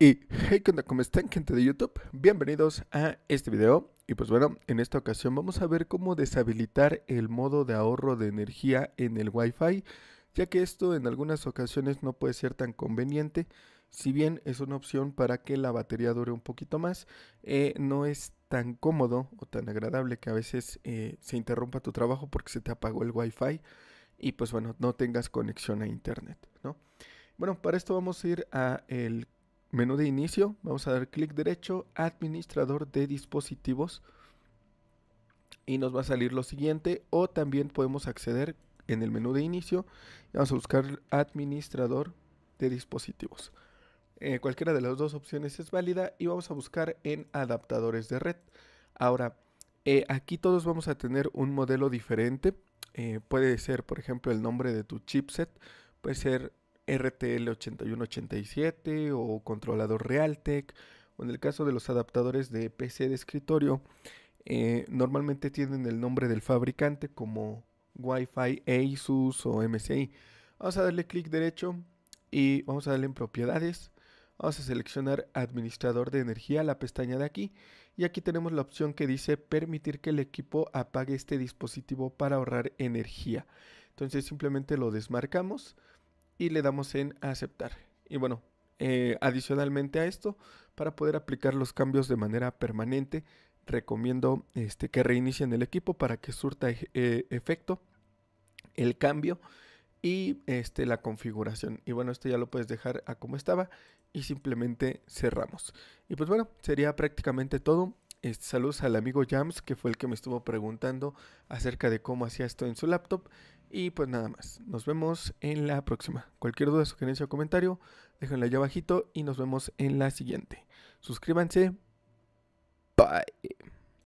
Y hey, ¿qué onda? ¿Cómo están, gente de YouTube? Bienvenidos a este video. Y pues bueno, en esta ocasión vamos a ver cómo deshabilitar el modo de ahorro de energía en el Wi-Fi, ya que esto en algunas ocasiones no puede ser tan conveniente. Si bien es una opción para que la batería dure un poquito más, eh, no es tan cómodo o tan agradable que a veces eh, se interrumpa tu trabajo porque se te apagó el Wi-Fi y pues bueno, no tengas conexión a internet, ¿no? Bueno, para esto vamos a ir a el menú de inicio, vamos a dar clic derecho, administrador de dispositivos y nos va a salir lo siguiente o también podemos acceder en el menú de inicio vamos a buscar administrador de dispositivos. Eh, cualquiera de las dos opciones es válida y vamos a buscar en adaptadores de red. Ahora, eh, aquí todos vamos a tener un modelo diferente. Eh, puede ser, por ejemplo, el nombre de tu chipset, puede ser RTL8187 o controlador Realtek, o en el caso de los adaptadores de PC de escritorio, eh, normalmente tienen el nombre del fabricante como Wi-Fi e ASUS o MSI. Vamos a darle clic derecho y vamos a darle en propiedades. Vamos a seleccionar administrador de energía, la pestaña de aquí. Y aquí tenemos la opción que dice permitir que el equipo apague este dispositivo para ahorrar energía. Entonces simplemente lo desmarcamos y le damos en aceptar. Y bueno, eh, adicionalmente a esto, para poder aplicar los cambios de manera permanente, recomiendo este, que reinicien el equipo para que surta eh, efecto el cambio y este, la configuración. Y bueno, esto ya lo puedes dejar a como estaba y simplemente cerramos. Y pues bueno, sería prácticamente todo. Este, saludos al amigo Jams, que fue el que me estuvo preguntando acerca de cómo hacía esto en su laptop. Y pues nada más, nos vemos en la próxima. Cualquier duda, sugerencia o comentario, déjenla allá abajito y nos vemos en la siguiente. Suscríbanse. Bye.